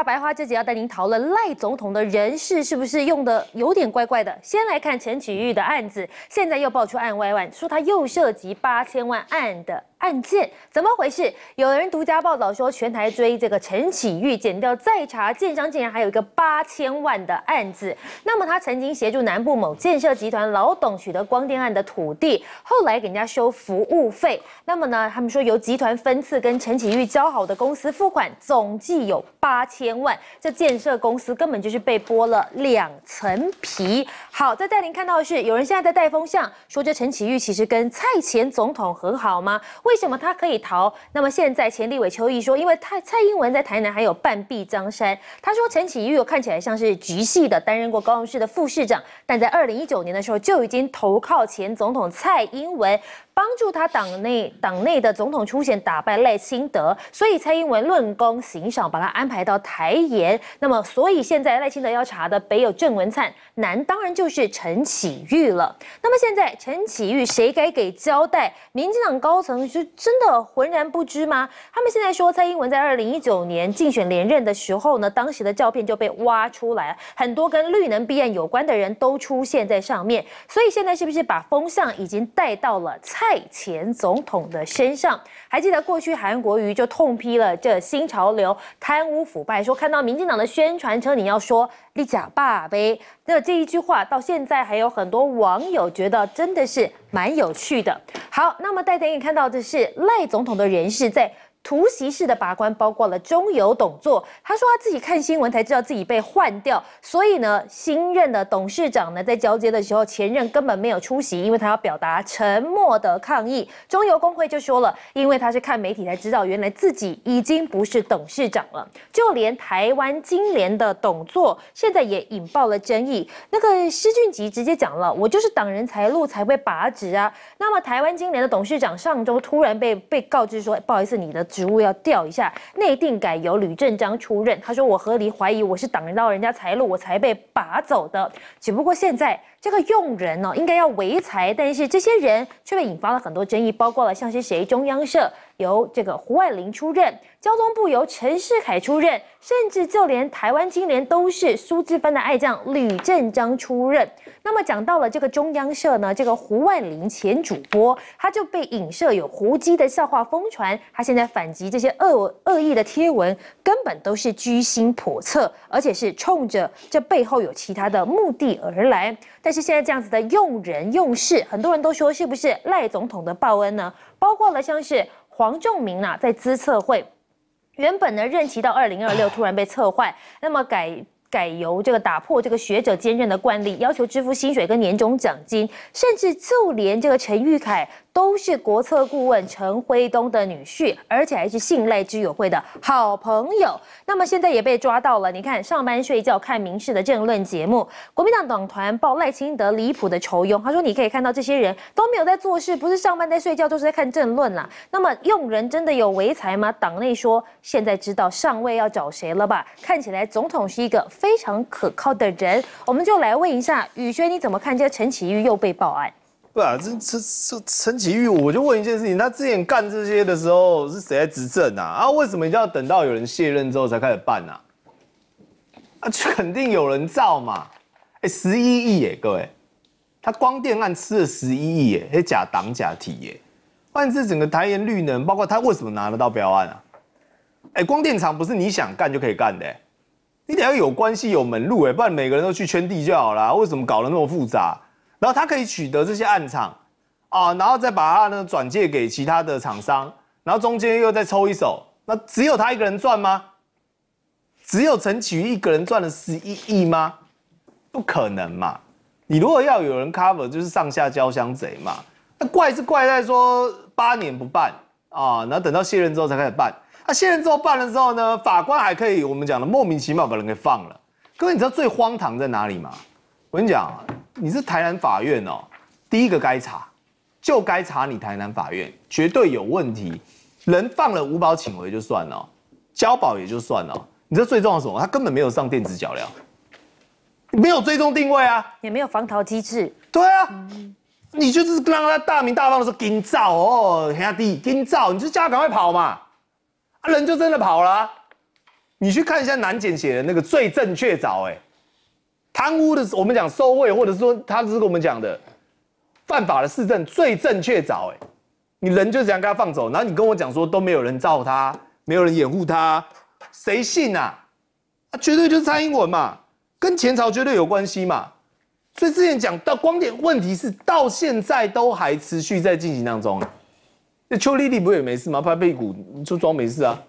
大白话这集要带您讨论赖总统的人事是不是用的有点怪怪的？先来看陈启玉的案子，现在又爆出案外案，说他又涉及八千万案的案件，怎么回事？有人独家报道说，全台追这个陈启玉，减掉再查，建商竟然还有一个八千万的案子。那么他曾经协助南部某建设集团老董取得光电案的土地，后来给人家收服务费。那么呢，他们说由集团分次跟陈启玉交好的公司付款，总计有八千。千万，这建设公司根本就是被剥了两层皮。好，在带您看到的是，有人现在在带风向，说这陈启玉其实跟蔡前总统很好吗？为什么他可以逃？那么现在前立委邱毅说，因为蔡蔡英文在台南还有半壁江山。他说，陈启宇看起来像是局系的，担任过高雄市的副市长，但在二零一九年的时候就已经投靠前总统蔡英文。帮助他党内党内的总统出选打败赖清德，所以蔡英文论功行赏，把他安排到台盐。那么，所以现在赖清德要查的北有郑文灿，南当然就是陈启玉了。那么现在陈启玉谁该给交代？民进党高层是真的浑然不知吗？他们现在说蔡英文在二零一九年竞选连任的时候呢，当时的照片就被挖出来，很多跟绿能弊案有关的人都出现在上面。所以现在是不是把风向已经带到了蔡？前总统的身上，还记得过去韩国瑜就痛批了这新潮流贪污腐败，说看到民进党的宣传车，你要说立假霸呗。那这一句话到现在还有很多网友觉得真的是蛮有趣的。好，那么带大家看到的是赖总统的人士在。突袭式的拔关包括了中油董座，他说他自己看新闻才知道自己被换掉，所以呢，新任的董事长呢在交接的时候，前任根本没有出席，因为他要表达沉默的抗议。中油工会就说了，因为他是看媒体才知道，原来自己已经不是董事长了。就连台湾金联的董座现在也引爆了争议，那个施俊吉直接讲了，我就是挡人财路才会拔职啊。那么台湾金联的董事长上周突然被被告知说，不好意思，你的职务要调一下，内定改由吕正章出任。他说：“我合理怀疑我是挡到人家财路，我才被拔走的。只不过现在这个用人呢，应该要唯才，但是这些人却被引发了很多争议，包括了像是谁中央社。”由这个胡万林出任交通部，由陈世凯出任，甚至就连台湾青年都是苏志芬的爱将吕正章出任。那么讲到了这个中央社呢，这个胡万林前主播，他就被影射有胡姬的笑话疯传，他现在反击这些恶恶意的贴文，根本都是居心叵测，而且是冲着这背后有其他的目的而来。但是现在这样子的用人用事，很多人都说是不是赖总统的报恩呢？包括了像是。黄仲明啊，在资策会，原本呢任期到二零二六，突然被撤换，那么改改由这个打破这个学者兼任的惯例，要求支付薪水跟年终奖金，甚至就连这个陈玉凯。都是国策顾问陈辉东的女婿，而且还是信赖知友会的好朋友。那么现在也被抓到了，你看上班睡觉看民事的政论节目，国民党党团报赖清德离谱的求庸，他说你可以看到这些人都没有在做事，不是上班在睡觉，就是在看政论啦。那么用人真的有为才吗？党内说现在知道上位要找谁了吧？看起来总统是一个非常可靠的人，我们就来问一下宇轩，你怎么看？这在陈启玉又被报案。啊，这这这陈其玉，我就问一件事情，他之前干这些的时候是谁在执政啊？啊，为什么一定要等到有人卸任之后才开始办呢？啊，肯定有人造嘛！哎，十一亿耶，各位，他光电案吃了十一亿哎，假党假体耶，换这整个台言绿能，包括他为什么拿得到标案啊？哎，光电厂不是你想干就可以干的，你得要有关系有门路哎，不然每个人都去圈地就好啦。为什么搞得那么复杂？然后他可以取得这些暗场啊，然后再把他呢转借给其他的厂商，然后中间又再抽一手，那只有他一个人赚吗？只有陈启瑜一个人赚了十一亿吗？不可能嘛！你如果要有人 cover，就是上下交相贼嘛。那怪是怪在说八年不办啊，然后等到卸任之后才开始办。那卸任之后办了之后呢，法官还可以我们讲的莫名其妙把人给放了。各位你知道最荒唐在哪里吗？我跟你讲啊，你是台南法院哦，第一个该查，就该查你台南法院，绝对有问题。人放了五保请回就算了，交保也就算了。你这最重要的什么？他根本没有上电子脚镣，没有追踪定位啊，也没有防逃机制。对啊，你就是让他大名大放的时候惊照哦，吓弟惊照，你就叫他赶快跑嘛，啊人就真的跑了。你去看一下南检写的那个罪证确凿，哎。贪污的我们讲受贿，或者说他只是跟我们讲的，犯法的市政最正确找哎，你人就这样给他放走，然后你跟我讲说都没有人罩他，没有人掩护他，谁信啊？啊，绝对就是蔡英文嘛，跟前朝绝对有关系嘛。所以之前讲到光点问题，是到现在都还持续在进行当中。那邱丽丽不也没事吗？拍屁股就装没事啊？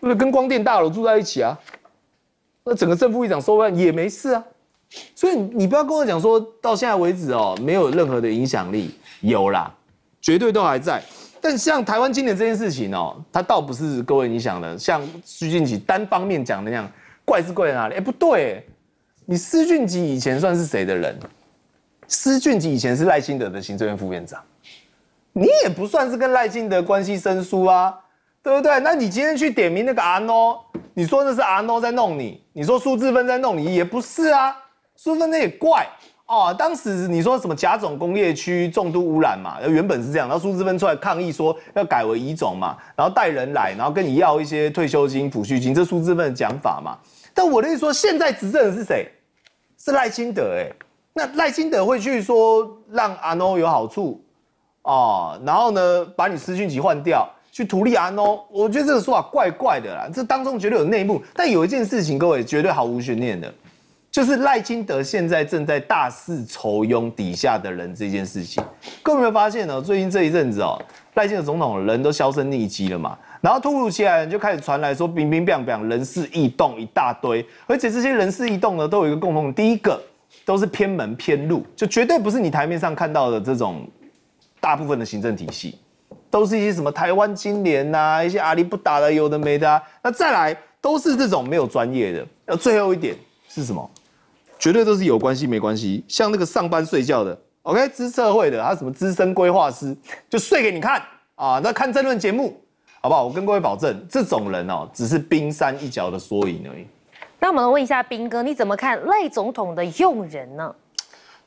不是跟光电大楼住在一起啊？那整个正副会长收办也没事啊，所以你不要跟我讲说到现在为止哦，没有任何的影响力，有啦，绝对都还在。但像台湾今年这件事情哦，它倒不是各位你想的，像施俊奇单方面讲的那样，怪是怪在哪里？哎，不对，你施俊吉以前算是谁的人？施俊吉以前是赖清德的行政院副院长，你也不算是跟赖清德关系生疏啊。对不对？那你今天去点名那个阿诺，你说那是阿诺在弄你，你说苏志芬在弄你，也不是啊。苏志芬那也怪哦。当时你说什么甲种工业区重度污染嘛，原本是这样。然后苏志芬出来抗议说要改为乙种嘛，然后带人来，然后跟你要一些退休金、抚恤金，这苏志芬的讲法嘛。但我的意思说，现在执政的是谁？是赖清德哎。那赖清德会去说让阿诺有好处哦，然后呢，把你私讯集换掉。去图利安哦，我觉得这个说法怪怪的啦，这当中绝对有内幕。但有一件事情，各位绝对毫无悬念的，就是赖金德现在正在大肆筹拥底下的人这件事情。各位有没有发现呢？最近这一阵子哦，赖金德总统人都销声匿迹了嘛，然后突如其来就开始传来说冰冰变变人事异动一大堆，而且这些人事异动呢，都有一个共同，第一个都是偏门偏路，就绝对不是你台面上看到的这种大部分的行政体系。都是一些什么台湾青年呐，一些阿里不打的有的没的，那再来都是这种没有专业的。那最后一点是什么？绝对都是有关系没关系。像那个上班睡觉的，OK？资社会的，他什么资深规划师就睡给你看啊？那看争论节目好不好？我跟各位保证，这种人哦，只是冰山一角的缩影而已。那我们来问一下兵哥，你怎么看赖总统的用人呢？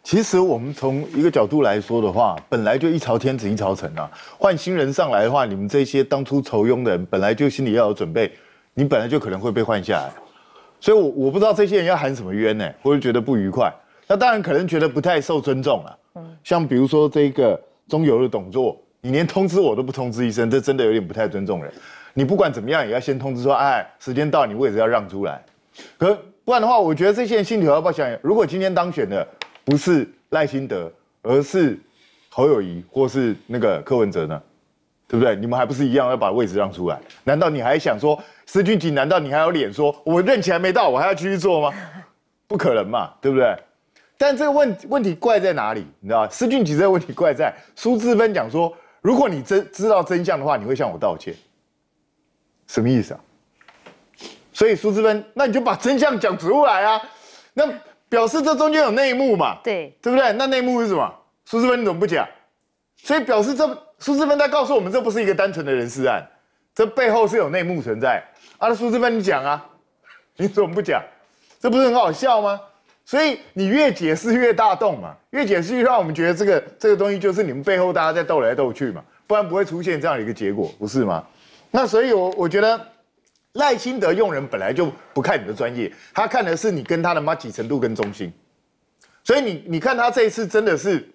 其实我们从一个角度来说的话，本来就一朝天子一朝臣啊，换新人上来的话，你们这些当初愁庸的人，本来就心里要有准备，你本来就可能会被换下来，所以，我我不知道这些人要喊什么冤呢，我就觉得不愉快。那当然可能觉得不太受尊重了。嗯，像比如说这个中游的董卓，你连通知我都不通知一声，这真的有点不太尊重人。你不管怎么样也要先通知说，哎，时间到，你位什要让出来？可不然的话，我觉得这些人心里要不要想，如果今天当选的。不是赖心德，而是侯友谊，或是那个柯文哲呢，对不对？你们还不是一样要把位置让出来？难道你还想说施俊吉？难道你还有脸说我任期还没到，我还要继续做吗？不可能嘛，对不对？但这个问问题怪在哪里？你知道施俊吉这个问题怪在苏志芬讲说，如果你真知道真相的话，你会向我道歉，什么意思啊？所以苏志芬，那你就把真相讲出来啊，那。表示这中间有内幕嘛？对，对不对？那内幕是什么？苏志芬你怎么不讲？所以表示这苏志芬在告诉我们，这不是一个单纯的人事案，这背后是有内幕存在。啊，苏志芬你讲啊，你怎么不讲？这不是很好笑吗？所以你越解释越大动嘛，越解释让我们觉得这个这个东西就是你们背后大家在斗来斗去嘛，不然不会出现这样的一个结果，不是吗？那所以我我觉得。赖清德用人本来就不看你的专业，他看的是你跟他的 m a 程度跟忠心。所以你你看他这一次真的是，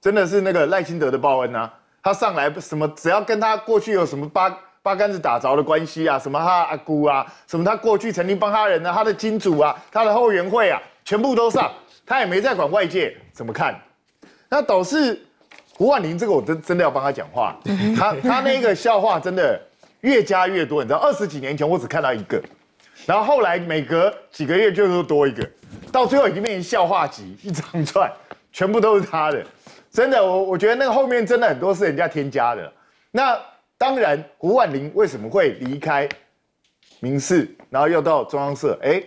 真的是那个赖清德的报恩啊！他上来什么，只要跟他过去有什么八八竿子打着的关系啊，什么他阿姑啊，什么他过去曾经帮他人啊，他的金主啊，他的后援会啊，全部都上，他也没在管外界怎么看。那导致胡婉玲这个，我真真的要帮他讲话，他他那个笑话真的。越加越多，你知道，二十几年前我只看到一个，然后后来每隔几个月就多一个，到最后已经变成笑话集，一张串，全部都是他的，真的，我我觉得那个后面真的很多是人家添加的。那当然，胡万林为什么会离开名世，然后又到中央社？哎，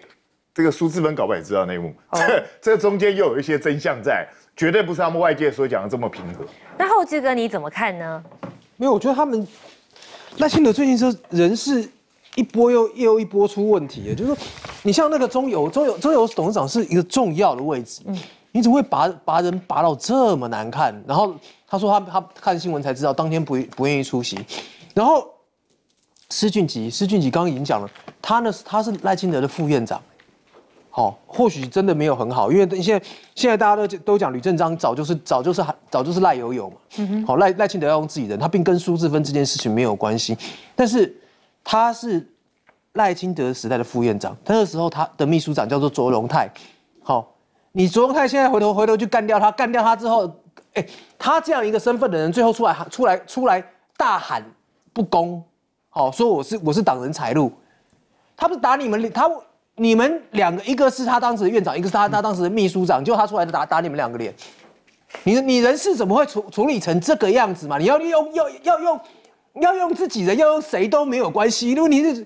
这个苏志本搞不也知道内幕，这中间又有一些真相在，绝对不是他们外界所讲的这么平和。那后志哥你怎么看呢？没有，我觉得他们。赖清德最近这人事一波又又一波出问题，也就是说，你像那个中油，中油中油董事长是一个重要的位置，你怎么会拔拔人拔到这么难看？然后他说他他看新闻才知道，当天不不愿意出席。然后施俊吉，施俊吉刚刚已经讲了，他呢他是赖清德的副院长。好，或许真的没有很好，因为现在现在大家都都讲吕正章早就是早就是早就是赖友友嘛。好，赖赖清德要用自己人，他并跟苏志芬这件事情没有关系，但是他是赖清德时代的副院长，他那时候他的秘书长叫做卓荣泰。好，你卓荣泰现在回头回头去干掉他，干掉他之后，哎，他这样一个身份的人，最后出来出来出来大喊不公，好说我是我是挡人财路，他不是打你们他。你们两个，一个是他当时的院长，一个是他他当时的秘书长，就他出来打打你们两个脸。你你人事怎么会处处理成这个样子嘛？你要用用要用要用自己人，要用谁都没有关系。如果你是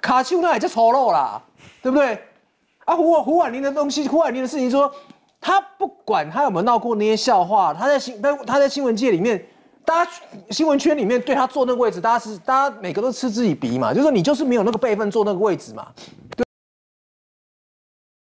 卡丘那也就丑陋啦，对不对？啊，胡胡婉玲的东西，胡婉玲的事情，说他不管他有没有闹过那些笑话，他在新他他在新闻界里面，大家新闻圈里面对他坐那个位置，大家是大家每个都嗤之以鼻嘛，就是说你就是没有那个辈分坐那个位置嘛。